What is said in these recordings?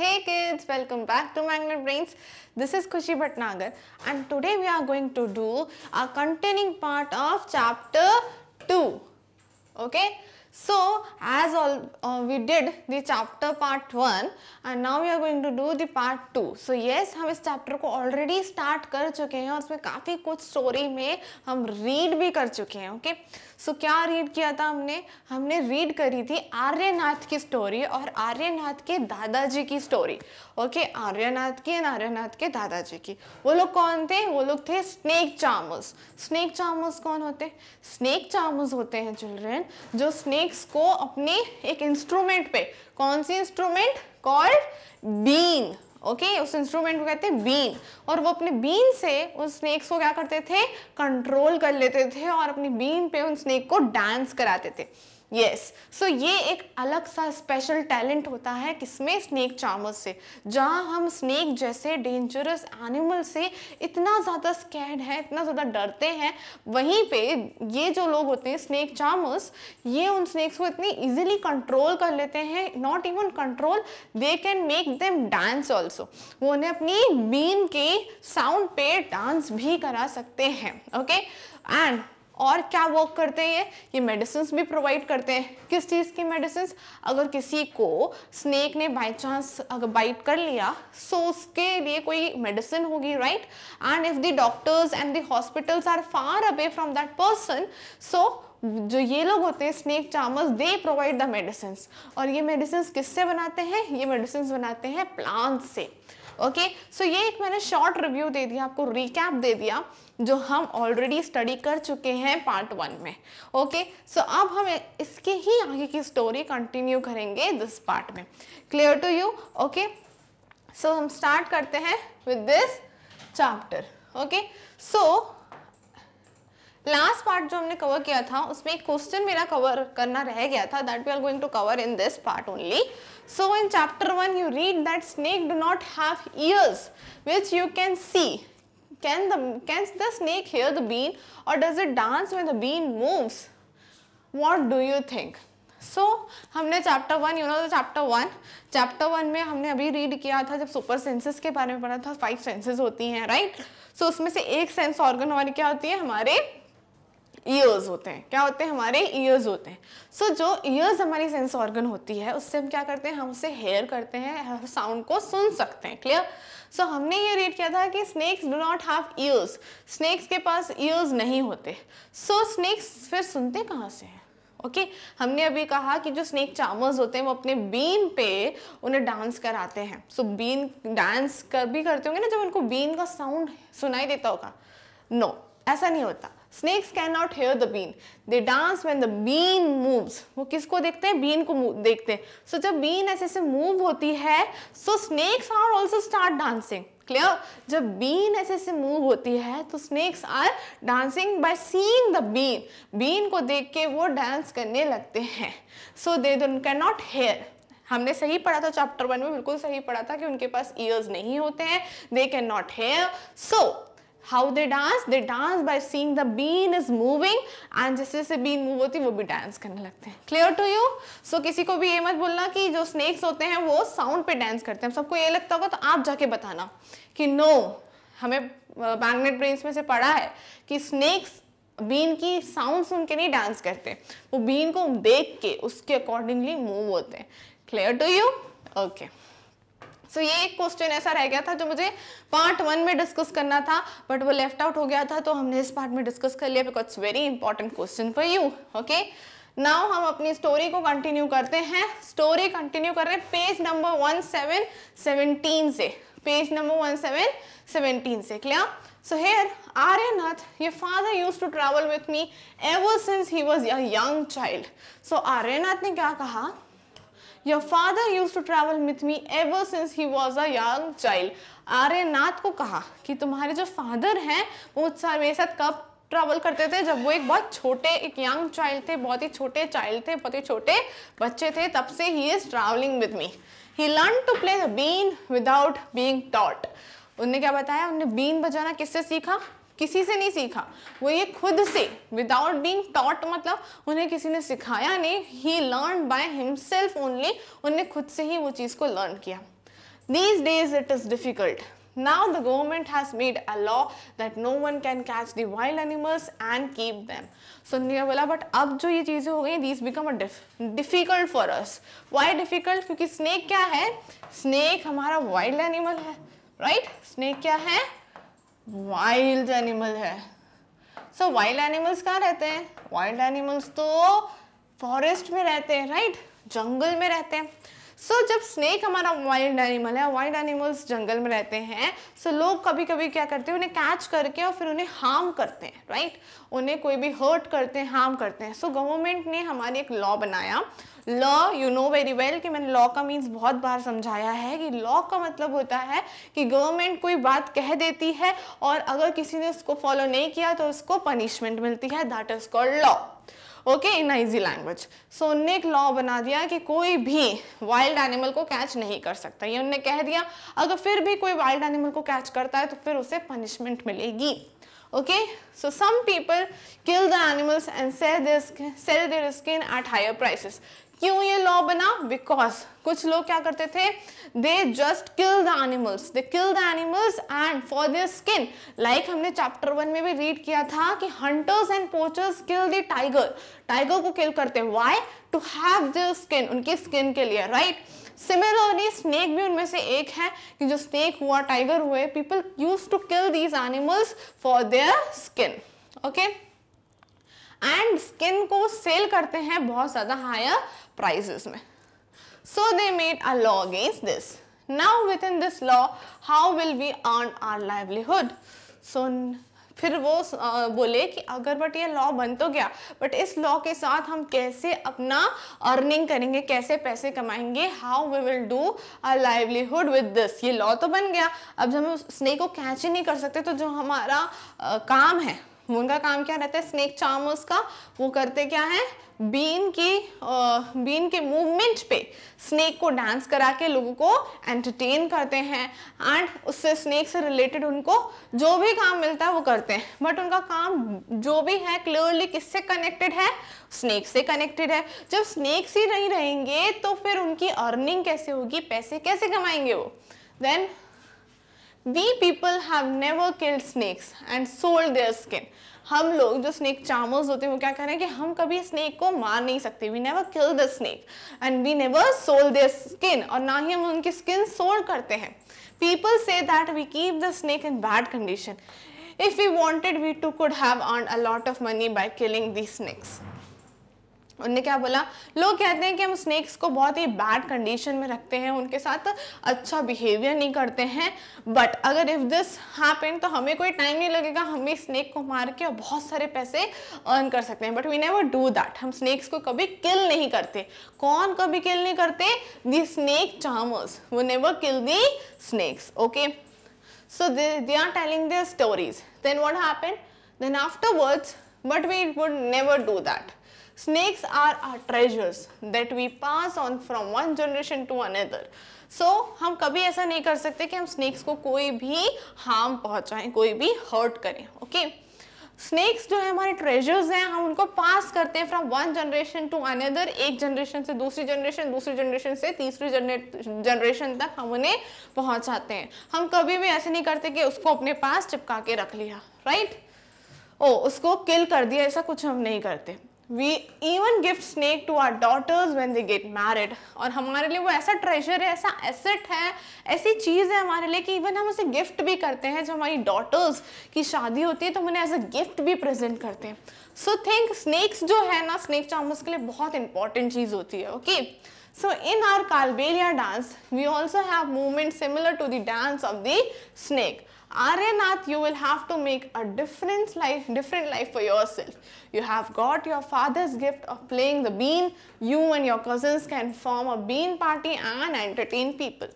Hey kids, welcome back to Magnet Brains. This is Kushi Bhatnagar and today we are going to do a continuing part of chapter 2. Okay, So as all uh, we did the chapter part 1 and now we are going to do the part 2. So yes हम इस chapter को already start कर चुके हैं और उसमें काफ़ी कुछ story में हम read भी कर चुके हैं ओके okay? सो so, क्या read किया था हमने हमने read करी थी आर्यनाथ की story और आर्यनाथ के दादाजी की story ओके okay? आर्यनाथ की एंड आर्यनाथ के दादाजी की वो लोग कौन थे वो लोग थे स्नेक चामस स्नेक चामस कौन होते स्नेक चामस होते हैं चिल्ड्रेन जो स्नेक स्नेक्स को अपने एक इंस्ट्रूमेंट पे कौन सी instrument called been okay okay, उस इंस्ट्रूमेंट को कहते हैं बीन और वो अपने बीन से उन स्नेक्स को क्या करते थे कंट्रोल कर लेते थे और अपनी बीन पे उन स्नेक को डांस कराते थे यस yes. सो so, ये एक अलग सा स्पेशल टैलेंट होता है किसमें स्नेक चार्मर से जहाँ हम स्नेक जैसे डेंजरस एनिमल से इतना ज़्यादा स्कैड है इतना ज़्यादा डरते हैं वहीं पे ये जो लोग होते हैं स्नेक चार्मर्स ये उन स्नेक्स को इतनी इजीली कंट्रोल कर लेते हैं not even control they can make them dance also वो उन्हें अपनी बीन के साउंड पे डांस भी करा सकते हैं ओके okay? एंड और क्या वर्क करते हैं ये ये मेडिसिन भी प्रोवाइड करते हैं किस चीज़ की मेडिसिन अगर किसी को स्नेक ने बाई चांस अगर बाइट कर लिया सो so उसके लिए कोई मेडिसिन होगी right and if the doctors and the hospitals are far away from that person so जो ये लोग होते हैं snake charmers they provide the medicine और ये मेडिसिन किससे बनाते हैं ये मेडिसिन बनाते हैं प्लांट से ओके okay? सो so ये एक मैंने शॉर्ट रिव्यू दे दिया आपको रिकैप दे दिया जो हम ऑलरेडी स्टडी कर चुके हैं पार्ट वन में ओके सो अब हम इसके ही आगे की स्टोरी कंटिन्यू करेंगे दिस पार्ट में clear to you okay so हम स्टार्ट करते हैं with this chapter okay so last part जो हमने कवर किया था उसमें एक क्वेश्चन मेरा कवर करना रह गया था that we are going to cover in this part only so in chapter one you read that snake do not have ears which you can see Can the, can the snake hear the bean or does it dance when the bean moves? What do you think? So so, हमने chapter one you know chapter one chapter one में हमने अभी read किया था जब super senses के बारे में पढ़ा था फाइव सेंसेस होती हैं राइट सो so, उसमें से एक सेंस ऑर्गन हमारी क्या होती है हमारे ईयर्स होते हैं क्या होते हैं हमारे ईयर्स होते हैं सो so, जो ईयर्स हमारी सेंस ऑर्गन होती है उससे हम क्या करते हैं हम उसे हेयर करते हैं साउंड को सुन सकते हैं क्लियर सो so, हमने ये रीड किया था कि snakes do not have ears snakes के पास ईयर्स नहीं होते सो so, स्नेक्स फिर सुनते कहाँ से हैं ओके okay? हमने अभी कहा कि जो स्नेक चामर्स होते हैं वो अपने बीन पे उन्हें डांस कराते हैं सो so, बीन डांस कर भी करते होंगे ना जब उनको बीन का साउंड सुनाई देता होगा नो no, ऐसा नहीं होता snakes can not hear the been they dance when the been moves वो किसको देखते हैं बीन को देखते हैं सो so, जब बीन ऐसे ऐसे मूव होती है so snakes are also start dancing clear जब बीन ऐसे ऐसे मूव होती है तो snakes are dancing by seeing the been बीन को देख के वो डांस करने लगते हैं so they can not hear हमने सही पढ़ा था चैप्टर वन में बिल्कुल सही पढ़ा था कि उनके पास ईयर्स नहीं होते हैं they can not hear so how they dance they dance by seeing the been is moving and जैसे जैसे बीन मूव होती है वो भी डांस करने लगते हैं क्लियर टू यू सो किसी को भी ये मत बोलना कि जो स्नेक्स होते हैं वो साउंड पे डांस करते हैं सबको ये लगता होगा तो आप जाके बताना कि नो no, हमें मैग्नेट ब्रेन्स में से पढ़ा है कि स्नेक्स बीन की साउंड सुन के नहीं डांस करते वो बीन को देख के उसके अकॉर्डिंगली मूव होते हैं clear to you okay so so, ये एक क्वेश्चन ऐसा रह गया था जो मुझे पार्ट वन में डिस्कस करना था बट वो लेफ्ट आउट हो गया था तो हमने इस पार्ट में डिस्कस कर लिया because very important question for you okay now हम अपनी स्टोरी को कंटिन्यू करते हैं स्टोरी कंटिन्यू कर रहे हैं page number one seven seventeen से page number one seven seventeen से क्लियर So here, Aryanath, ये father use to travel with me ever since he was a young child. So Aryanath ने क्या कहा your father use to travel with me ever since he was a young child Aryanath को कहा कि तुम्हारे जो father हैं वो मेरे साथ कब ट्रैवल करते थे जब वो एक बहुत छोटे एक यंग चाइल्ड थे बहुत ही छोटे चाइल्ड थे बहुत ही छोटे बच्चे थे तब से he is traveling with me he learn to play the been without being taught उनने क्या बताया उनने बीन बजाना किससे सीखा किसी से नहीं सीखा वो ये खुद से विदाउट बींग टॉट मतलब उन्हें किसी ने सिखाया नहीं he learn by himself only उन्हें खुद से ही वो चीज़ को लर्न किया these days it is difficult now the government has made a law that no one can catch the wild animals and keep them सुनने बोला बट अब जो ये चीज़ें हो गई these become a difficult for us why difficult क्योंकि snake क्या है स्नेक हमारा वाइल्ड एनिमल है राइट right? स्नेक क्या है वाइल्ड एनिमल है सो वाइल्ड एनिमल्स कहाँ रहते हैं वाइल्ड एनिमल्स तो फॉरेस्ट में रहते हैं राइट जंगल में रहते हैं सो so, जब स्नेक हमारा वाइल्ड एनिमल है वाइल्ड एनिमल्स जंगल में रहते हैं सो so लोग कभी कभी क्या करते हैं उन्हें कैच करके और फिर उन्हें हार्म करते हैं राइट उन्हें कोई भी हर्ट करते हैं हार्म करते हैं सो so, गवर्नमेंट ने हमारी एक लॉ बनाया law you know very well कि मैंने लॉ का मीन्स बहुत बार समझाया है कि लॉ का मतलब होता है कि गवर्नमेंट कोई बात कह देती है और अगर किसी ने उसको फॉलो नहीं किया तो उसको पनिशमेंट मिलती है that is called law okay in easy language so उनने एक लॉ बना दिया कि कोई भी वाइल्ड एनिमल को कैच नहीं कर सकता ये उनने कह दिया अगर फिर भी कोई वाइल्ड एनिमल को कैच करता है तो फिर उसे पनिशमेंट मिलेगी okay so some people kill the animals and sell their skin at higher prices क्यों ये लॉ बना बिकॉज कुछ लोग क्या करते थे they just kill the animals they kill the animals and for their skin like हमने चैप्टर वन में भी रीड किया था कि hunters and poachers kill the tiger tiger को किल करते why to have the skin उनकी स्किन के लिए राइट right? सिमिलरली स्नेक भी उनमें से एक है कि जो स्नेक हुआ टाइगर हुए people use to kill these animals for their skin okay and skin को सेल करते हैं बहुत ज़्यादा higher prices mein. So they made a law against this. Now within this law, how will we earn our livelihood? So फिर वो बोले कि अगर बट ये लॉ बन तो गया बट इस लॉ के साथ हम कैसे अपना अर्निंग करेंगे कैसे पैसे कमाएंगे how we will do a livelihood with this ये लॉ तो बन गया अब जब हम स्नेक को कैच ही नहीं कर सकते तो जो हमारा आ, काम है उनका काम क्या रहता है स्नेक चार्मर्स का वो करते क्या है बीन की आ, बीन के मूवमेंट पे स्नेक को डांस करा के लोगों को एंटरटेन करते हैं एंड उससे स्नेक से रिलेटेड उनको जो भी काम मिलता है वो करते हैं बट उनका काम जो भी है क्लियरली किससे कनेक्टेड है स्नेक से कनेक्टेड है जब स्नेक्स ही नहीं रहेंगे तो फिर उनकी अर्निंग कैसे होगी पैसे कैसे कमाएंगे वो then We people have never killed snakes and sold their skin हम लोग जो स्नेक चामर्स होते हैं वो क्या कह रहे हैं कि हम कभी स्नेक को मार नहीं सकते we never kill the snake and we never sold the skin और ना ही हम उनकी स्किन सोल्ड करते हैं पीपल से that we keep the snake in bad condition if we wanted we to could have earn a lot of money by killing the snakes उनने क्या बोला लोग कहते हैं कि हम स्नेक्स को बहुत ही बैड कंडीशन में रखते हैं उनके साथ अच्छा बिहेवियर नहीं करते हैं बट अगर इफ़ दिस हैपन तो हमें कोई टाइम नहीं लगेगा हम भी स्नेक को मार के और बहुत सारे पैसे अर्न कर सकते हैं but we never do that हम स्नेक्स को कभी किल नहीं करते कौन कभी किल नहीं करते दी स्नेक चार्मर्स वो never kill the snakes okay so they are telling their stories then what happen then afterwards but we would never do that Snakes are our treasures that we pass on from one generation to another. So so, हम कभी ऐसा नहीं कर सकते कि हम snakes को कोई भी हार्म पहुंचाएं कोई भी हर्ट करें ओके स्नेक्स जो है हमारे ट्रेजर्स हैं हम उनको पास करते हैं from one generation to another एक जनरेशन से दूसरी जनरेशन दूसरी जनरेशन से तीसरी जनरेशन तक हम उन्हें पहुंचाते हैं हम कभी भी ऐसे नहीं करते कि उसको अपने पास चिपका के रख लिया राइट ओ oh, उसको किल कर दिया ऐसा कुछ हम नहीं करते we even gift snake to our daughters when they get married और हमारे लिए वो ऐसा ट्रेजर है ऐसा एसेट है ऐसी चीज़ है हमारे लिए कि इवन हम उसे गिफ्ट भी करते हैं जब हमारी डॉटर्स की शादी होती है तो हम उन्हें एज अ गिफ्ट भी प्रेजेंट करते हैं सो थिंक स्नेक्स जो है ना स्नेक चामस के लिए बहुत इंपॉर्टेंट चीज़ होती है okay so in our Kalbelia dance we also have movement similar to the dance of the snake. Aranath, you will have to make a different life, different life for yourself. You have got your father's gift of playing the bean. You and your cousins can form a bean party and entertain people.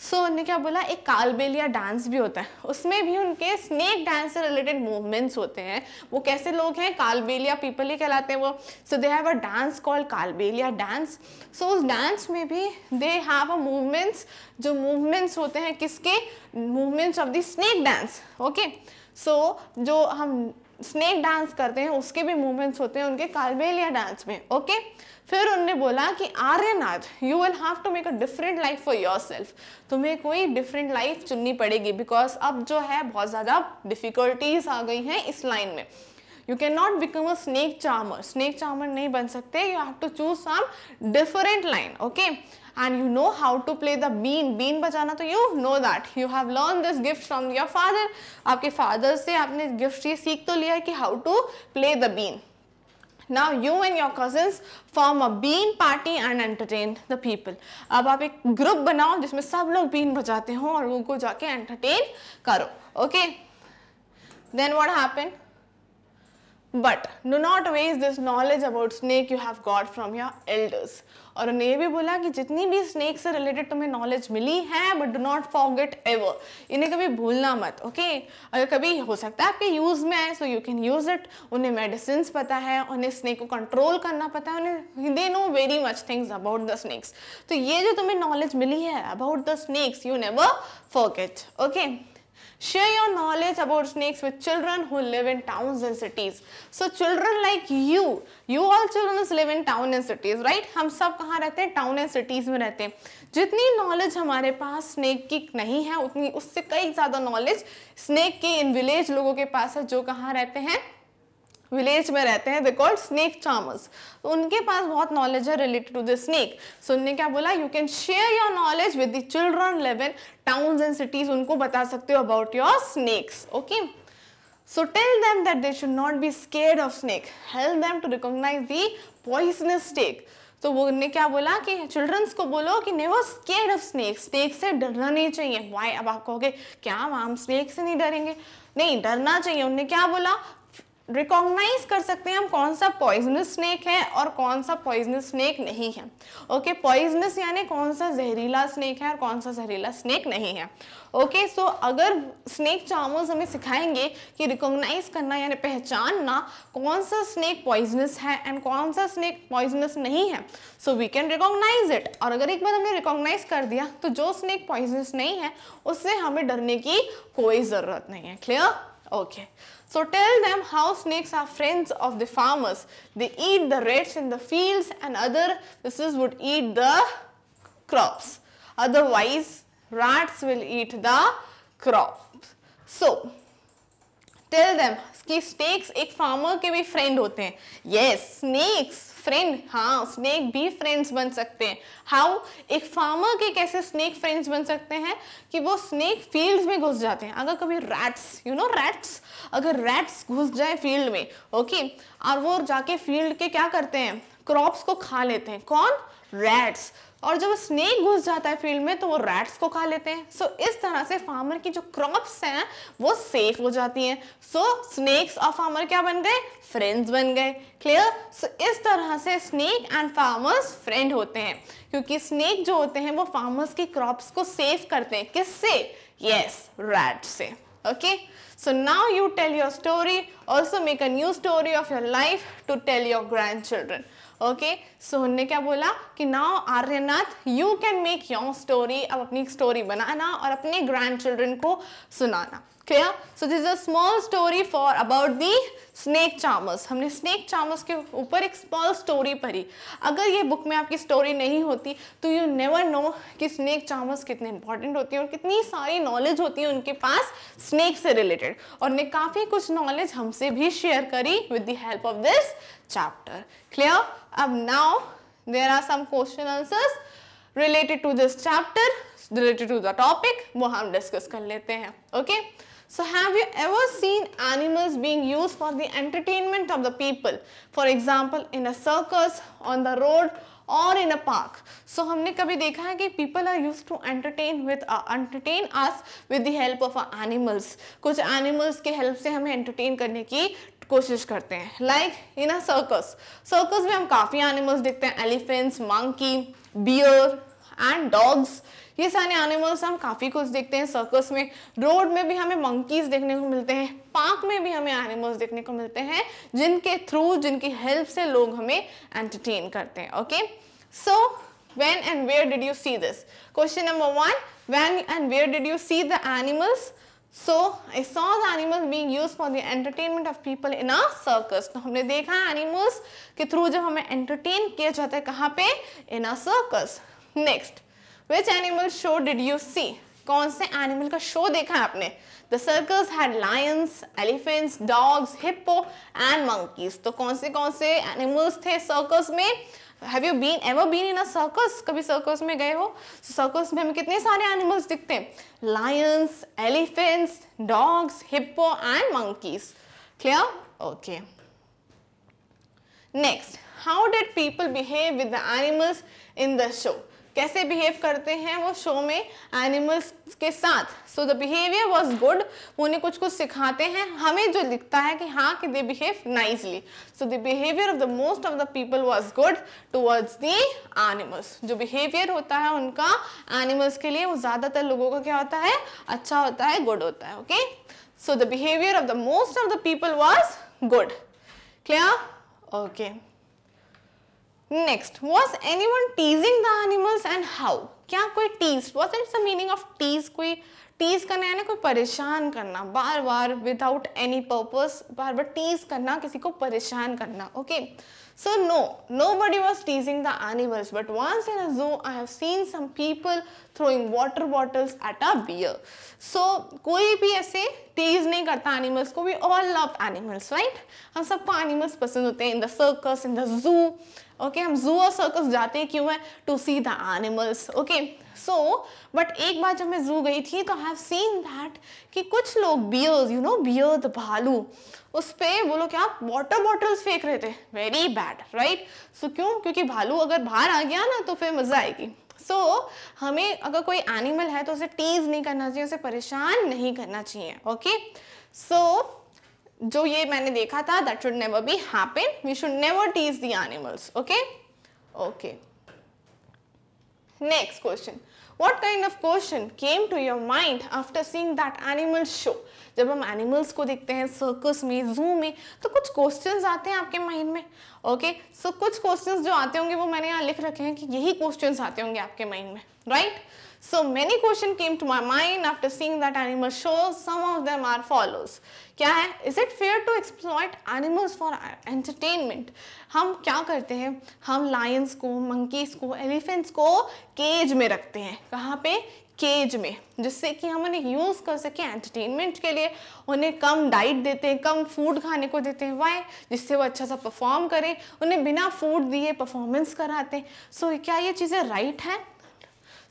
So so, उनने क्या बोला एक Kalbelia dance भी होता है उसमें भी उनके स्नेक डांस से रिलेटेड मूवमेंट्स होते हैं वो कैसे लोग हैं कालबेलिया पीपल ही कहलाते हैं वो so they have a dance call Kalbelia dance so उस डांस में भी दे हैव अ मूवमेंट्स जो मूवमेंट्स होते हैं किसके movements of the snake dance okay so जो हम स्नेक डांस करते हैं उसके भी मूवमेंट्स होते हैं उनके कालबेलिया डांस में ओके okay? फिर उनने बोला कि Aryanath you will have to make a different life for your self तुम्हें कोई डिफरेंट लाइफ चुननी पड़ेगी बिकॉज अब जो है बहुत ज़्यादा डिफ़िकल्टीज आ गई हैं इस लाइन में you can not become a snake charmer snake charmer नहीं बन सकते you have to choose some different line okay and you know how to play the been been बजाना तो you know that you have learn this gift from your father आपके father से आपने gift ये सीख तो लिया है कि how to play the been Now you and your cousins form a bean party and entertain the people. अब आप एक ग्रुप बनाओ जिसमें सब लोग बीन बजाते हो और उनको जाके entertain करो Okay? Then what happened? But do not waste this knowledge about snake you have got from your elders. और उन्हें ये भी बोला कि जितनी भी स्नेक से रिलेटेड तुम्हें नॉलेज मिली है but do not forget ever इन्हें कभी भूलना मत ओके अगर कभी हो सकता है आपके यूज़ में आए so you can use it उन्हें मेडिसिन पता है उन्हें स्नेक को कंट्रोल करना पता है उन्हें they know very much things about the snakes तो ये जो तुम्हें नॉलेज मिली है about the snakes you never forget okay Share your knowledge about snakes with children who live in towns and cities. So children like you, you all children live in town and cities, right? हम सब कहाँ रहते हैं town and cities में रहते हैं जितनी knowledge हमारे पास स्नेक की नहीं है उतनी उससे कई ज़्यादा नॉलेज स्नेक के इन विलेज लोगों के पास है जो कहाँ रहते हैं विलेज में रहते हैं दे कॉल्ड स्नेक चार्मर्स तो उनके पास बहुत नॉलेज है related to the snake so उनने क्या बोला you can share your knowledge with the children live in towns and cities उनको बता सकते हो about your snakes okay so tell them that they should not be scared of snake help them to recognize the poisonous snake तो वो ने क्या बोला कि चिल्ड्रंस को बोलो कि never scared of snake snake से डरना नहीं चाहिए वाई अब आप कहोगे क्या हम स्नेक से नहीं डरेंगे नहीं डरना चाहिए उनने क्या बोला रिकॉग्नाइज कर सकते हैं हम कौन सा पॉइजनस स्नेक है और कौन सा पॉइजनस स्नेक नहीं है ओके पॉइजनस यानी कौन सा जहरीला स्नेक है और कौन सा जहरीला स्नेक नहीं है ओके okay, सो so अगर स्नेक चामोज हमें सिखाएंगे कि रिकॉग्नाइज करना यानी पहचानना कौन सा स्नेक पॉइजनस है एंड कौन सा स्नेक पॉइजनस नहीं है so we can recognize it और अगर एक बार हमने रिकॉग्नाइज कर दिया तो जो स्नेक पॉइजनस नहीं है उससे हमें डरने की कोई ज़रूरत नहीं है clear okay okay. So tell them how snakes are friends of the farmers. They eat the rats in the fields and other is would eat the crops. Otherwise, rats will eat the crops. So, tell them कि snakes एक farmer के भी friend होते हैं. Yes, snakes friend हाँ snake भी friends बन सकते हैं हाउ एक फार्मर के कैसे स्नेक फ्रेंड्स बन सकते हैं कि वो स्नेक फील्ड में घुस जाते हैं अगर कभी रैट्स यू नो रैट्स अगर रैट्स घुस जाए फील्ड में ओके okay, और वो जाके फील्ड के क्या करते हैं क्रॉप्स को खा लेते हैं कौन रैट्स और जब स्नेक घुस जाता है फील्ड में तो वो रैट्स को खा लेते हैं सो so, इस तरह से फार्मर की जो क्रॉप्स हैं वो सेफ हो जाती हैं सो स्नेक्स और फार्मर क्या बन गए फ्रेंड्स बन गए क्लियर सो इस तरह से स्नेक एंड फार्मर्स फ्रेंड होते हैं क्योंकि स्नेक जो होते हैं वो फार्मर्स की क्रॉप्स को सेफ करते हैं किससे यस रैट से okay so now you tell your story also make a new story of your life to tell your grand children okay so उनने क्या बोला कि now Aryanath you can make your story अब अपनी स्टोरी बनाना और अपने grand children को सुनाना clear so this is a small story for about charmers हमने स्नेक चामस के ऊपर एक स्मॉल स्टोरी पढ़ी अगर ये बुक में आपकी स्टोरी नहीं होती तो यू नेवर नो कि स्नेक चामस कितने इंपॉर्टेंट होती है और कितनी सारी नॉलेज होती है उनके पास स्नेक से रिलेटेड और ने काफ़ी कुछ नॉलेज हमसे भी शेयर करी with the help of this chapter clear अब now there are some question answers related to this chapter related to the topic वो हम डिस्कस कर लेते हैं okay okay? So have you ever seen animals being used for the entertainment of the people? For example, in a circus, on the road or in a park so humne kabhi dekha hai ki people are used to entertain with uh, entertain us with the help of our animals kuch animals ke help se hame entertain karne ki कोशिश करते हैं like in a circus circus में हम काफ़ी animals देखते हैं elephants monkey bear and dogs ये सारे एनिमल्स हम काफ़ी कुछ देखते हैं सर्कस में रोड में भी हमें मंकीज देखने को मिलते हैं पार्क में भी हमें एनिमल्स देखने को मिलते हैं जिनके थ्रू जिनकी हेल्प से लोग हमें एंटरटेन करते हैं okay so when and where did you see this question number one when and where did you see the animals so I saw the animals being use for the entertainment of people in a circus तो हमने देखा animals के through जब हमें entertain किया जाता है कहाँ पे in a circus Next, which animal show did you see? कौन से एनिमल का शो देखा है आपने the circus had lions elephants dogs, hippo and monkeys. तो कौन से कौन से एनिमल्स थे सर्कल्स में Have you been ever been in a circus? कभी सर्कस में गए हो so, circus में कितने सारे animals दिखते हैं Lions, elephants, dogs, hippo and monkeys. Clear? Okay. Next, how did people behave with the animals in the show? कैसे बिहेव करते हैं वो शो में एनिमल्स के साथ so the behaviour was good उन्हें कुछ कुछ सिखाते हैं हमें जो दिखता है कि हाँ कि they behave nicely so the behaviour of the most of the people was good towards the animals जो बिहेवियर होता है उनका एनिमल्स के लिए वो ज़्यादातर लोगों का क्या होता है अच्छा होता है गुड होता है okay so the of the most of the people was good clear okay okay next was any one teasing the animals and how क्या कोई tease was it the meaning of tease कोई tease करना यानी कोई परेशान करना बार बार विदाउट एनी पर्पज बार बार टीज करना किसी को परेशान करना okay so no nobody was teasing the animals but once in जो I have seen some people throwing water bottles at a bear so कोई भी ऐसे टीज नहीं करता एनिमल्स को we all love animals right हम सबको animals पसंद होते हैं in the circus in the zoo okay हम जू और सर्कस जाते हैं क्यों है to see the animals okay so but एक बार जब मैं जू गई थी तो हैव सीन दैट कि कुछ लोग bears you know bear the भालू उस पर वो लोग क्या वाटर बॉटल्स फेंक रहे थे वेरी बैड राइट सो क्यों क्योंकि भालू अगर बाहर आ गया ना तो फिर मज़ा आएगी सो so, हमें अगर कोई एनिमल है तो उसे टीज नहीं करना चाहिए उसे परेशान नहीं करना चाहिए ओके okay? सो so, जो ये मैंने देखा था that should never be happen we should never tease the animals okay okay next question what kind of question came to your mind after seeing that animal show जब हम animals को देखते हैं सर्कस में जू में तो कुछ क्वेश्चन आते हैं आपके माइंड में ओके okay? सो so, कुछ क्वेश्चन जो आते होंगे वो मैंने यहाँ लिख रखे हैं कि यही क्वेश्चन आते होंगे आपके माइंड में right right? So many question came to my mind after seeing that animal show Some of them are follows. क्या है is it fair to exploit animals for entertainment हम क्या करते हैं हम lions को मंकीज को एलिफेंट्स को केज में रखते हैं कहाँ pe केज में जिससे कि हम उन्हें यूज़ कर सकें एंटरटेनमेंट के लिए उन्हें कम डाइट देते हैं कम फूड खाने को देते हैं वाई जिससे वो अच्छा सा परफॉर्म करें उन्हें बिना फूड दिए परफॉर्मेंस कराते हैं सो so, क्या ये चीज़ें राइट हैं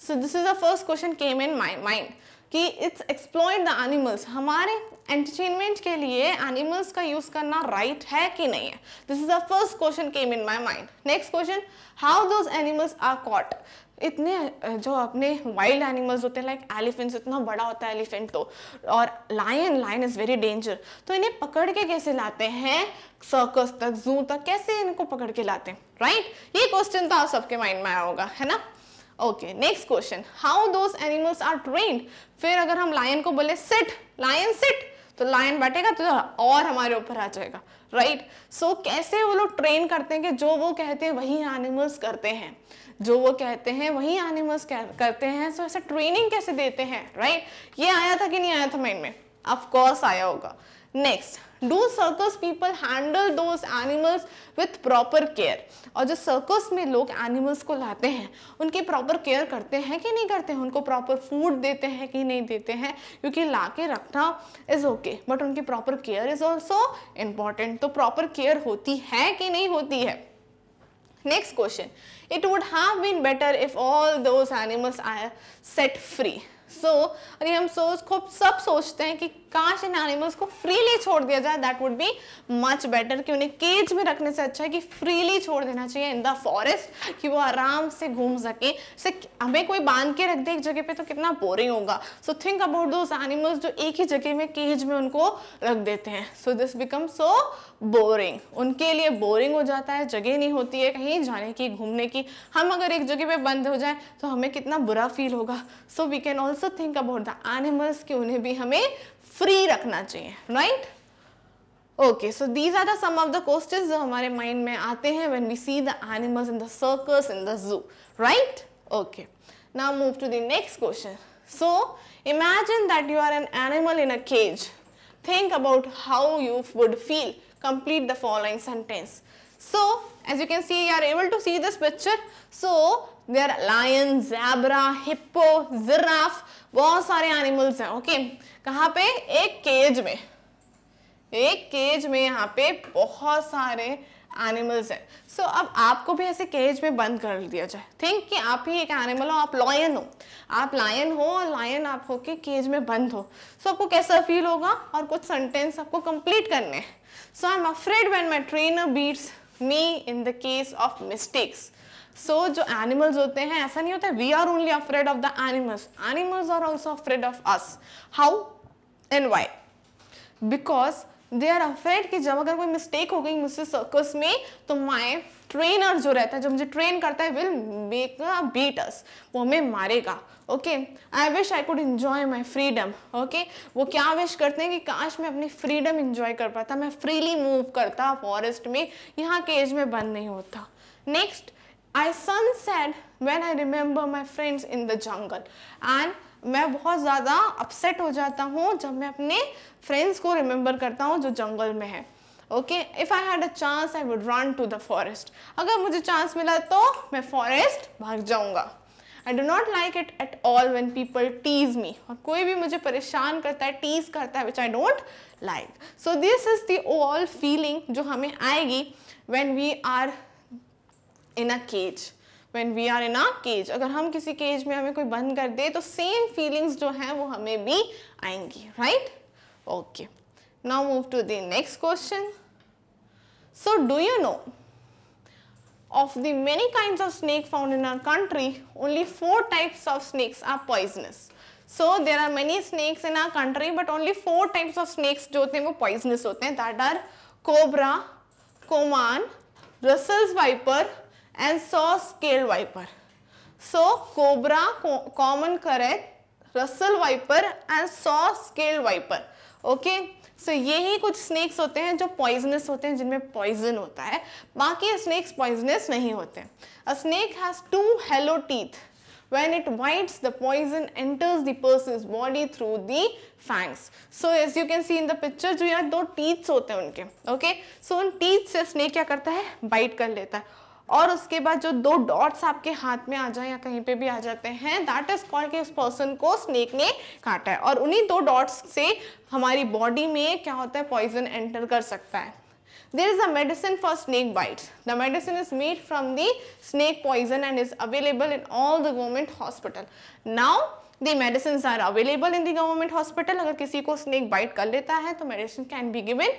so this is the first question came in my mind कि इट्स एक्सप्लॉयड द एनिमल्स हमारे एंटरटेनमेंट के लिए एनिमल्स का यूज़ करना राइट right है कि नहीं है this is the first question came in my mind next question how those animals are caught इतने जो अपने वाइल्ड एनिमल्स होते हैं लाइक एलिफेंट्स इतना बड़ा होता है एलिफेंट तो और lion lion is very danger तो इन्हें पकड़ के कैसे लाते हैं सर्कस तक जू तक कैसे इनको पकड़ के लाते हैं राइट right? ये क्वेश्चन तो आप सबके माइंड में आया होगा है ना okay next question how those animals are train फिर अगर हम लायन को बोले सिट लायन सिट तो लायन बैठेगा तो और हमारे ऊपर आ जाएगा राइट right? सो so, कैसे वो लोग ट्रेन करते हैं कि जो वो कहते हैं वही एनिमल्स करते हैं जो वो कहते हैं वही एनिमल्स करते हैं सो so, ऐसा ट्रेनिंग कैसे देते हैं राइट right? ये आया था कि नहीं आया था माइंड में ऑफकोर्स आया होगा next do circus people handle those animals with proper care और जो सर्कस में लोग एनिमल्स को लाते हैं उनकी प्रॉपर केयर करते हैं कि नहीं करते हैं उनको प्रॉपर फूड देते हैं कि नहीं देते हैं क्योंकि ला के रखना इज़ ओके बट उनकी proper care is also important तो प्रॉपर केयर होती है कि नहीं होती है next question it would have been better if all those animals are set free so और हम सोच खूब सब सोचते हैं कि काश इन एनिमल्स को फ्रीली छोड़ दिया जाए that would be much better कि उन्हें केज में रखने से अच्छा है कि फ्रीली छोड़ देना चाहिए इन द फॉरेस्ट कि वो आराम से घूम सके से हमें कोई बांध के रख दे एक जगह पे तो कितना बोरिंग होगा so think about those animals जो एक ही जगह में केज में उनको रख देते हैं so this become so boring उनके लिए बोरिंग हो जाता है जगह नहीं होती है कहीं जाने की घूमने की हम अगर एक जगह पे बंद हो जाए तो हमें कितना बुरा फील होगा so we can also think about the animals कि उन्हें भी हमें फ्री रखना चाहिए right okay so these are the some of the questions जो हमारे माइंड में आते हैं when we see the animals in the circus in the zoo right okay now move to the next question so imagine that you are an animal in a cage think about how you would feel complete the following sentence so as you can see you are able to see this picture so there are lion zebra hippo giraffe bahut sare animals हैं okay kahan pe ek cage mein ek cage mein yahan pe bahut sare animals है so so, अब आपको भी ऐसे cage में बंद कर दिया जाए थिंक कि आप ही एक एनिमल हो आप लॉयन हो आप लायन हो और लायन आप हो के केज में बंद हो सो so, आपको कैसा फील होगा और कुछ सेंटेंस आपको कंप्लीट करने हैं so I am afraid when my trainer beats me in the case of mistakes so जो एनिमल्स होते हैं ऐसा नहीं होता we are only afraid of the animals animals are also afraid of us how and why because they are afraid कि जब अगर कोई मिस्टेक हो गई मुझसे सर्कस में तो माई ट्रेनर जो रहता है जो मुझे ट्रेन करता है विल मेक बीटस वो हमें मारेगा okay I wish I could enjoy my freedom okay वो क्या विश करते हैं कि काश मैं अपनी फ्रीडम इन्जॉय कर पाता मैं फ्रीली मूव करता फॉरेस्ट में यहाँ केज में बंद नहीं होता next I sound sad when I remember my friends in the jungle and मैं बहुत ज़्यादा अपसेट हो जाता हूँ जब मैं अपने फ्रेंड्स को रिमेंबर करता हूँ जो जंगल में है okay if I had a chance I would run to the forest अगर मुझे चांस मिला तो मैं फॉरेस्ट भाग जाऊँगा I do not like it at all when people tease me और कोई भी मुझे परेशान करता है टीज करता है which I don't like so this is the overall feeling जो हमें आएगी when we are in a cage when we are in a cage अगर हम किसी केज में हमें कोई बंद कर दे तो सेम फीलिंग्स जो हैं वो हमें भी आएंगी right okay now move to the next question so do you know Of the many kinds of snake found in our country, only 4 types of snakes are poisonous. So there are many snakes in our country but only 4 types of snakes जो होते poisonous होते हैं that are cobra, coman, Russell's viper and saw scale viper. So cobra, co common correct, Russell viper and saw scale viper. Okay. So so, यही कुछ snacks होते हैं जो poisonous होते हैं जिनमें पॉइजन होता है बाकी स्नेक्स पॉइजनस नहीं होते a snake has two hollow teeth when it bites the poison enters the person body through the fangs so as you can see in the picture जो यार दो टीथ्स होते हैं उनके ओके सो उन teeth से स्नेक क्या करता है बाइट कर लेता है और उसके बाद जो दो डॉट्स आपके हाथ में आ जाए या कहीं पे भी आ जाते हैं दैट इज कॉल्ड कि उस पर्सन को स्नेक ने काटा है और उन्हीं दो डॉट्स से हमारी बॉडी में क्या होता है पॉइजन एंटर कर सकता है there is a medicine for snake bite the medicine is made from the snake poison and is available in all the government hospital now the medicine are available in the government hospital अगर किसी को snake bite कर लेता है तो medicine can be given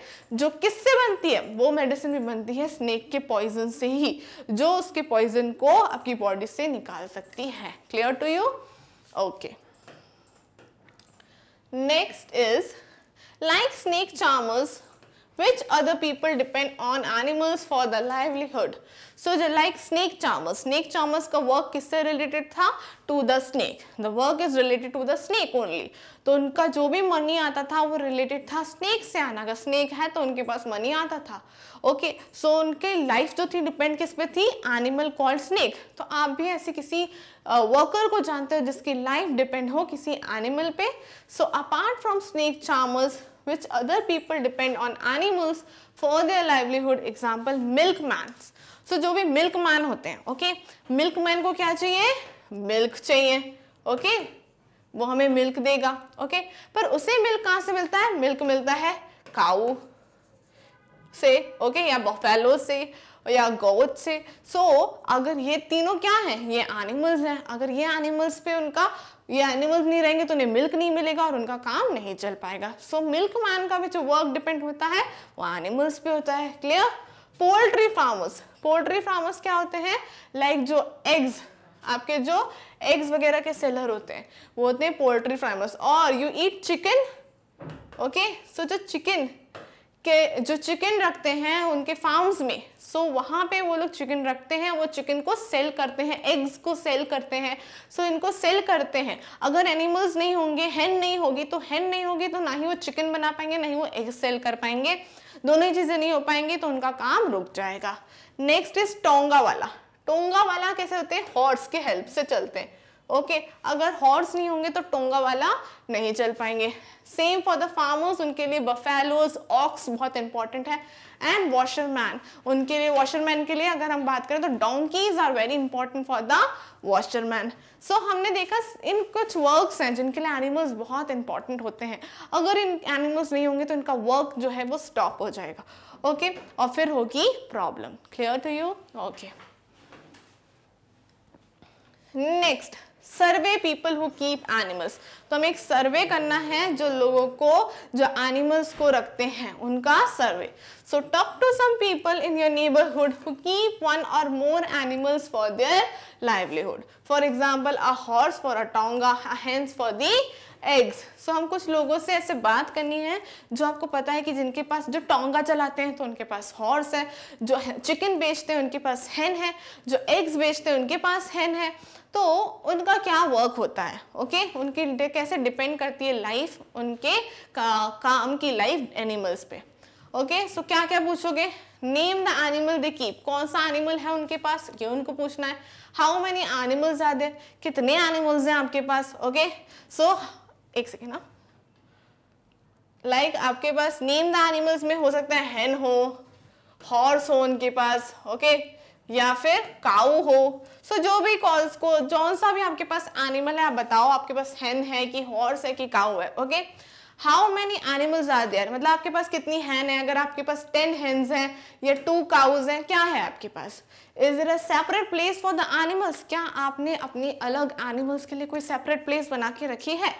जो किससे बनती है वो मेडिसिन भी बनती है स्नेक के पॉइजन से ही जो उसके पॉइजन को आपकी बॉडी से निकाल सकती है clear to you okay next is like snake charmers which other people depend on animals for the livelihood so the like snake charmers snake charmers ka work किससे related tha to the snake the work is related to the snake only to unka jo bhi money aata tha wo related tha snake se aana ka snake hai to unke paas money aata tha okay so unke life जो thi depend kis pe thi animal called snake to aap bhi aise kisi worker को जानते हो जिसकी life depend हो किसी animal पे so apart from snake charmers which other people depend on animals for their livelihood example milkman so jo bhi milkman hote hain okay? milkman ko kya chahiye milk chahiye okay? वो हमें milk देगा okay okay? पर उसे milk कहाँ से मिलता है milk मिलता है काऊ से ओके okay? या बफेलो से या गोट से सो so, अगर ये तीनों क्या हैं ये एनिमल्स हैं अगर ये एनिमल्स पे उनका ये एनिमल्स नहीं रहेंगे तो उन्हें मिल्क नहीं मिलेगा और उनका काम नहीं चल पाएगा सो मिल्क मैन का भी जो वर्क डिपेंड होता है वो एनिमल्स पे होता है clear poultry farmers poultry farmers क्या होते हैं लाइक like जो एग्स आपके जो एग्स वगैरह के सेलर होते हैं वो होते हैं पोल्ट्री फार्मर्स और you eat chicken okay so जो चिकन के जो चिकन रखते हैं उनके फार्म्स में सो so, वहाँ पे वो लोग चिकन रखते हैं वो चिकन को सेल करते हैं एग्स को सेल करते हैं सो so, इनको सेल करते हैं अगर एनिमल्स नहीं होंगे हैन नहीं होगी तो हैन नहीं होगी तो ना ही वो चिकन बना पाएंगे ना ही वो एग्स सेल कर पाएंगे दोनों ही चीज़ें नहीं हो पाएंगी तो उनका काम रुक जाएगा नेक्स्ट इज टोंगा वाला टोंगा वाला कैसे होते हैं हॉर्स के हेल्प से चलते हैं ओके okay, अगर हॉर्स नहीं होंगे तो टोंगा वाला नहीं चल पाएंगे सेम फॉर द फार्मर्स उनके लिए बफेलोज ऑक्स बहुत इंपॉर्टेंट है एंड वॉशरमैन उनके लिए वॉशरमैन के लिए अगर हम बात करें तो donkeys are very important for the washerman so हमने देखा इन कुछ वर्क्स हैं जिनके लिए एनिमल्स बहुत इंपॉर्टेंट होते हैं अगर इन एनिमल्स नहीं होंगे तो इनका वर्क जो है वो स्टॉप हो जाएगा ओके okay? और फिर होगी problem clear to you okay next survey people who keep animals तो हमें एक सर्वे करना है जो लोगों को जो एनिमल्स को रखते हैं उनका survey So talk to some people in your neighborhood who keep one or more animals for their livelihood. For example, a horse for a tonga, a hens for the eggs so so, हम कुछ लोगों से ऐसे बात करनी है जो आपको पता है कि जिनके पास जो टोंगा चलाते हैं तो उनके पास हॉर्स है जो चिकन बेचते हैं उनके पास हैन है जो एग्स बेचते हैं उनके पास हैन है तो उनका क्या वर्क होता है ओके okay? उनकी कैसे डिपेंड करती है लाइफ उनके का, काम की लाइफ एनिमल्स पे ओके सो क्या क्या पूछोगे name the animal they keep कौन सा एनिमल है उनके पास ये उनको पूछना है how many animals are there कितने एनिमल्स हैं आपके पास ओके okay? सो so, एक सेकेंड ना लाइक like, आपके पास नेम द एनिमल्स में हो सकता है हैन हो हॉर्स हो उनके पास ओके okay? या फिर काउ हो सो so, जो भी कॉल्स को जौन सा भी आपके पास एनिमल है आप बताओ आपके पास हैन है कि हॉर्स है कि काउ है okay okay? How many animals are there मतलब आपके पास कितनी हैन है अगर आपके पास टेन हैंस हैं या टू काउज हैं क्या है आपके पास is it a separate place for the animals क्या आपने अपनी अलग एनिमल्स के लिए कोई सेपरेट प्लेस बना के रखी है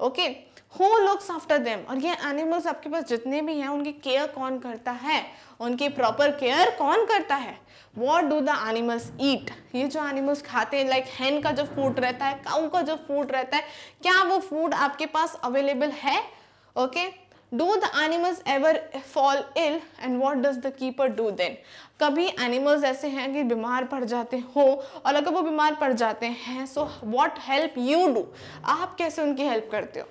okay okay? Who looks after them और ये एनिमल्स आपके पास जितने भी हैं उनकी केयर कौन करता है उनकी प्रॉपर केयर कौन करता है what do the animals eat ये जो एनिमल्स खाते हैं लाइक हैन का जो फूड रहता है काउ का जो फूड रहता है क्या वो फूड आपके पास अवेलेबल है okay okay? Do the animals ever fall ill and what does the keeper do then कभी एनिमल्स ऐसे हैं कि बीमार पड़ जाते हो और अगर वो बीमार पड़ जाते हैं so what help you do आप कैसे उनकी हेल्प करते हो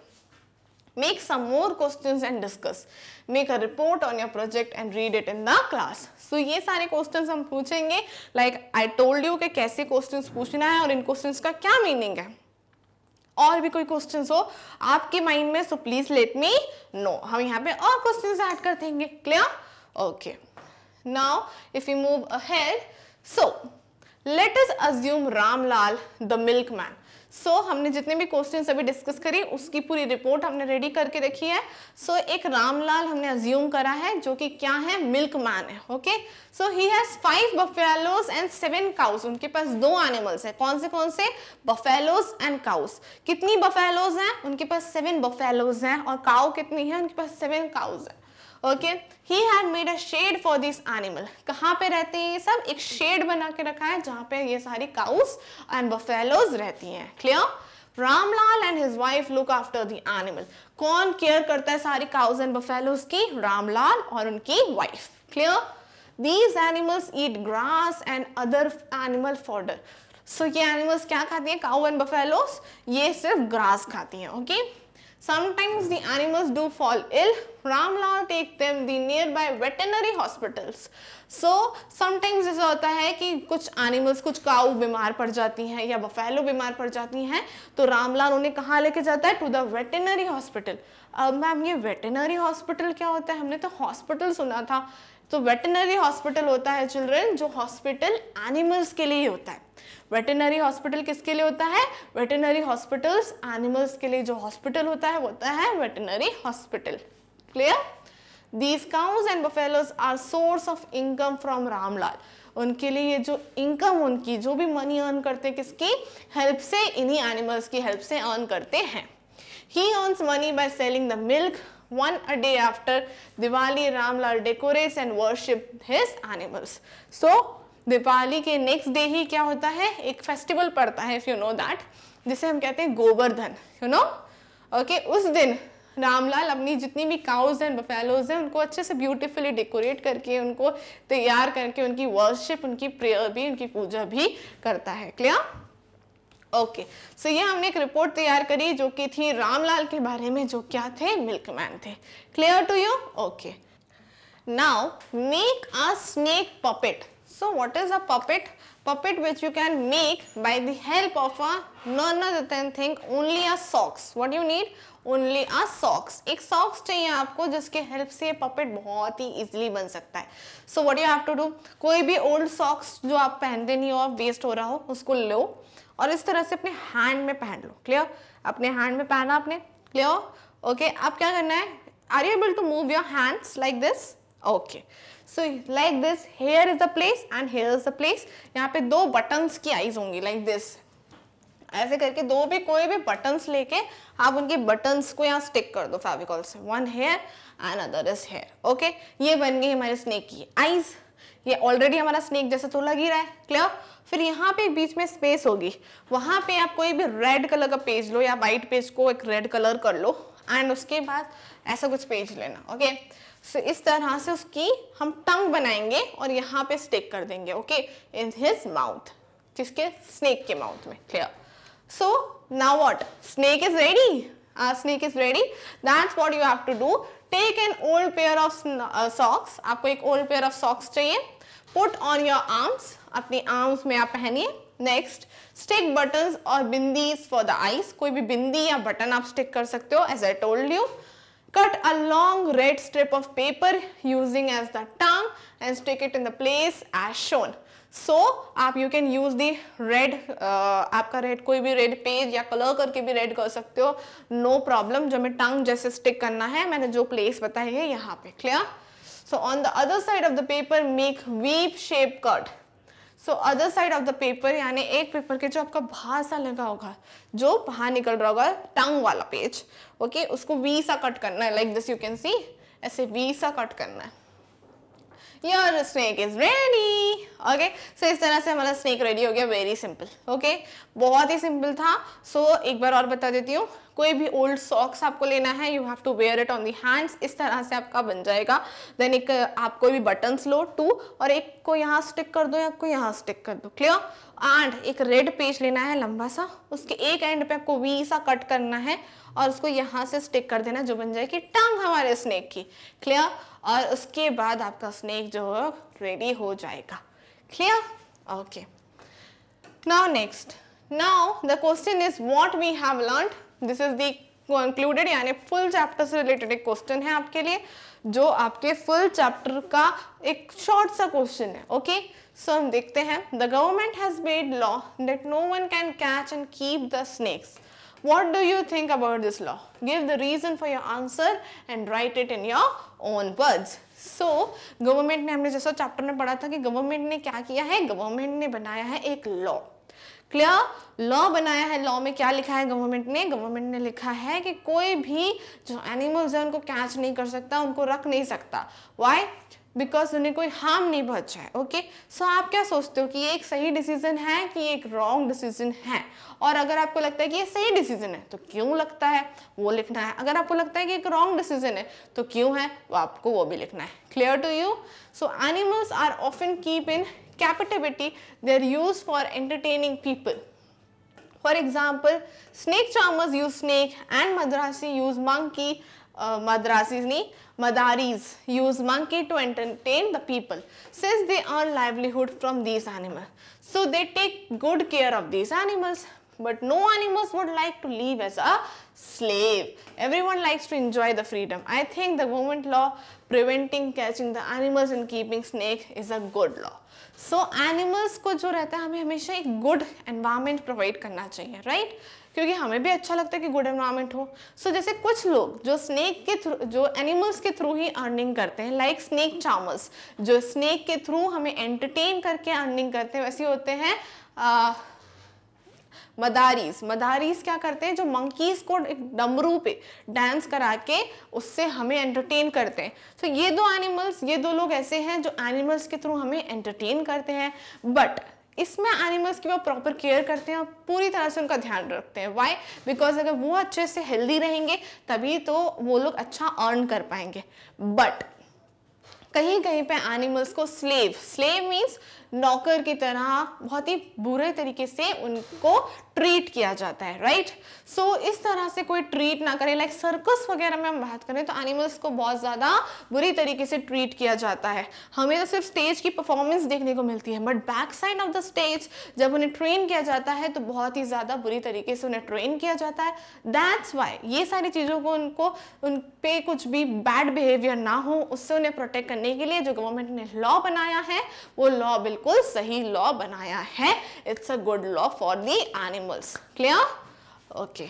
Make some more questions and discuss. Make a report on your project and read it in the class. So ye sare questions hum पूछेंगे like I told you ke kaise questions puchna hai aur in questions ka kya meaning hai और भी कोई question हो आपके mind में so please let me know हम यहाँ पे और क्वेश्चन ऐड कर देंगे clear okay now if you move ahead so let is assume Ramlal the milk man so so, हमने जितने भी क्वेश्चन अभी डिस्कस करी उसकी पूरी रिपोर्ट हमने रेडी करके रखी है सो so, एक रामलाल हमने अज्यूम करा है जो कि क्या है मिल्क मैन है okay so he has five buffaloes and seven cows उनके पास दो एनिमल्स हैं कौन से कौन से बफेलोज एंड काउस कितनी बफेलोज हैं उनके पास सेवन बफेलोज हैं और काउ कितनी है उनके पास सेवन काउज है okay he had made a shed for this animal कहाँ पे रहते हैं ये सब एक शेड बना के रखा है जहां पे ये सारी काउस एंड बफेलोज रहती हैं clear Ramlal and his wife look after the animal कौन केयर करता है सारी काउस एंड बफेलोज की रामलाल और उनकी wife clear these animals eat grass and other animal fodder सो ये एनिमल्स क्या खाती हैं काउ एंड बफेलोस ये सिर्फ ग्रास खाती हैं okay okay? Sometimes the animals do fall ill. Ramlal take them the nearby veterinary hospitals. So sometimes ऐसा होता है कि कुछ animals, कुछ काऊ बीमार पड़ जाती हैं या बफेलो बीमार पड़ जाती हैं तो रामलाल उन्हें कहाँ लेके जाता है टू द वेटनरी हॉस्पिटल अब मैम ये वेटनरी हॉस्पिटल क्या होता है हमने तो हॉस्पिटल सुना था तो वेटनरी हॉस्पिटल होता है चिल्ड्रन जो हॉस्पिटल एनिमल्स के लिए होता है वेटनरी हॉस्पिटल किसके लिए होता है वेटनरी हॉस्पिटल्स एनिमल्स के लिए जो हॉस्पिटल होता है वो होता है veterinary hospital clear these cows and buffaloes are source of income from Ramlal उनके लिए ये जो इनकम उनकी जो भी मनी अर्न करते हैं किसकी हेल्प से इन्हीं एनिमल्स की हेल्प से अर्न करते हैं he earns money by selling the milk one a day after Diwali Ramlal decorates and worship his animals so Deepawali के नेक्स्ट डे ही क्या होता है एक फेस्टिवल पड़ता है इफ़ यू नो दैट जिसे हम कहते हैं गोवर्धन यू नो ओके उस दिन रामलाल अपनी जितनी भी काउज हैं बफेलोज हैं उनको अच्छे से ब्यूटीफुली डेकोरेट करके उनको तैयार करके उनकी वर्शिप उनकी प्रेयर भी उनकी पूजा भी करता है क्लियर ओके सो ये हमने एक रिपोर्ट तैयार करी जो कि थी रामलाल के बारे में जो क्या थे मिल्कमैन थे clear to you okay now make a snake puppet So what is a puppet? Puppet which you can make by the help of a none other than thing only a socks. What do you need? Only a socks एक socks चाहिए आपको जिसके help से puppet बहुत ही easily बन सकता है so what you have to do कोई भी ओल्ड सॉक्स जो आप पहनते नहीं हो और वेस्ट हो रहा हो उसको लो और इस तरह से अपने हैंड में पहन लो क्लियर अपने हैंड में पहना आपने क्लियर ओके okay, अब क्या करना है are you able to move your hands like this okay so like this here is the place and here is the place यहाँ पे दो बटन्स की आईज होंगी लाइक like दिस ऐसे करके दो भी कोई भी बटन्स लेके आप उनके बटन्स को यहाँ स्टिक कर दो फेविकॉल से one here and other is here okay ये बन गई हमारे स्नेक की आईज ये ऑलरेडी हमारा स्नेक जैसे तो लग ही रहा है क्लियर फिर यहाँ पे बीच में स्पेस होगी वहां पे आप कोई भी रेड कलर का पेज लो या वाइट पेज को एक रेड कलर कर लो एंड उसके बाद ऐसा कुछ पेज लेना ओके okay? सो so, इस तरह से उसकी हम टंग बनाएंगे और यहाँ पे स्टिक कर देंगे ओके इन हिज माउथ किसके स्नेक के माउथ में clear so now what snake is ready snake is ready that's what you have to do take an old pair of socks आपको एक ओल्ड पेयर ऑफ सॉक्स चाहिए put on your arms अपनी arms में आप पहनिए next stick button और bindis for the eyes कोई भी बिंदी या बटन आप स्टिक कर सकते हो as I told you Cut a long red strip of paper using as the tongue and stick it in the place as shown. So आप you can use the red आपका red कोई भी red page या colour करके भी red कर सकते हो नो प्रॉब्लम जो हमें टंग जैसे स्टिक करना है मैंने जो प्लेस बताई है यहाँ पे clear so on the other side of the paper make V shape cut so other side of the paper यानी एक पेपर के जो आपका बाहर सा लगा होगा जो बाहर निकल रहा होगा टंग वाला पेज ओके okay? उसको वी सा कट करना है like this you can see ऐसे वी सा कट करना है your snake is ready okay so इस तरह से हमारा स्नैक रेडी हो गया वेरी सिंपल ओके बहुत ही सिंपल था सो so, एक बार और बता देती हूँ कोई भी ओल्ड सॉक्स आपको लेना है you have to wear it on the hands इस तरह से आपका बन जाएगा देन एक आप कोई भी बटन्स लो टू और एक को यहाँ स्टिक कर दो या को यहाँ स्टिक कर दो क्लियर एंड एक रेड पेज लेना है लंबा सा उसके एक एंड पे आपको वी सा कट करना है और उसको यहाँ से स्टिक कर देना जो बन जाए कि टंग हमारे स्नेक की क्लियर और उसके बाद आपका स्नेक जो है रेडी हो जाएगा clear okay now next now the question is what we have learn this is the यानी फुल चैप्टर से रिलेटेड एक क्वेश्चन है आपके लिए जो आपके फुल चैप्टर का एक शॉर्ट सा क्वेश्चन है ओके सो हम देखते हैं the government has made law that no one can catch and keep the snakes what do you think about this law give the reason for your answer and write it in your own words so government ने हमने जैसा chapter में पढ़ा था कि government ने क्या किया है गवर्नमेंट ने बनाया है एक लॉ क्लियर लॉ बनाया है लॉ में क्या लिखा है गवर्नमेंट ने गवर्नमेंट ने लिखा है कि कोई भी जो एनिमल्स है उनको कैच नहीं कर सकता उनको रख नहीं सकता वाई बिकॉज उन्हें कोई हार्म नहीं पहुंचा है ओके सो आप क्या सोचते हो कि ये एक सही डिसीजन है कि एक रॉन्ग डिसीजन है और अगर आपको लगता है कि ये सही डिसीजन है तो क्यों लगता है वो लिखना है अगर आपको लगता है कि एक रॉन्ग डिसीजन है तो क्यों है वो आपको वो भी लिखना है clear to you so animals are often keep in captivity, they are used for entertaining people. For example, snake charmers use snake and Madrasi use monkey. Uh, Madrasis ni Madaris use monkey to entertain the people since they earn livelihood from these animals. So they take good care of these animals but no animals would like to live as a slave. Everyone likes to enjoy the freedom. I think the government law preventing catching the animals and keeping snake is a good law. So so, animals को जो रहता है हमें हमेशा एक good environment provide करना चाहिए right right? क्योंकि हमें भी अच्छा लगता है कि गुड एनवायरनमेंट हो सो so, जैसे कुछ लोग जो स्नेक के थ्रू जो एनिमल्स के थ्रू ही अर्निंग करते हैं लाइक स्नेक चार्मर्स जो स्नेक के थ्रू हमें एंटरटेन करके अर्निंग करते हैं वैसे होते हैं मदारीस मदारीस क्या करते हैं जो मंकीज को एक डमरू पे डांस करा के उससे हमें एंटरटेन करते हैं तो so, ये दो एनिमल्स ये दो लोग ऐसे हैं जो एनिमल्स के थ्रू हमें एंटरटेन करते हैं बट इसमें एनिमल्स की वो प्रॉपर केयर करते हैं और पूरी तरह से उनका ध्यान रखते हैं वाई बिकॉज अगर वो अच्छे से हेल्दी रहेंगे तभी तो वो लोग अच्छा अर्न कर पाएंगे बट कहीं कहीं पे एनिमल्स को स्लेव स्लेव मीन्स नौकर की तरह बहुत ही बुरे तरीके से उनको ट्रीट किया जाता है राइट सो so, इस तरह से कोई ट्रीट ना करे लाइक सर्कस वगैरह में हम बात करें तो एनिमल्स को बहुत ज़्यादा बुरी तरीके से ट्रीट किया जाता है हमें तो सिर्फ स्टेज की परफॉर्मेंस देखने को मिलती है but back side of the stage जब उन्हें ट्रेन किया जाता है तो बहुत ही ज़्यादा बुरी तरीके से उन्हें ट्रेन किया जाता है दैट्स वाई ये सारी चीज़ों को उनको उन पर कुछ भी बैड बिहेवियर ना हो उससे उन्हें प्रोटेक्ट करने के लिए जो गवर्नमेंट ने लॉ बनाया है वो लॉ बिल्कुल बिल्कुल सही लॉ बनाया है it's a good law for the animals clear okay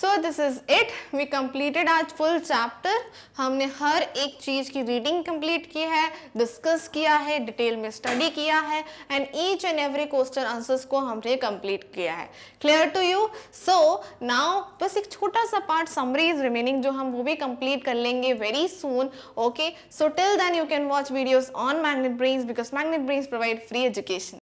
so this is it we completed आज फुल चैप्टर हमने हर एक चीज़ की रीडिंग कम्प्लीट की है डिस्कस किया है डिटेल में स्टडी किया है and each and every question answers को हमने कम्प्लीट किया है clear to you so now बस एक छोटा सा पार्ट समरी इज रिमेनिंग जो हम वो भी कम्प्लीट कर लेंगे very soon okay so till then you can watch videos on Magnet Brains because Magnet Brains provide free education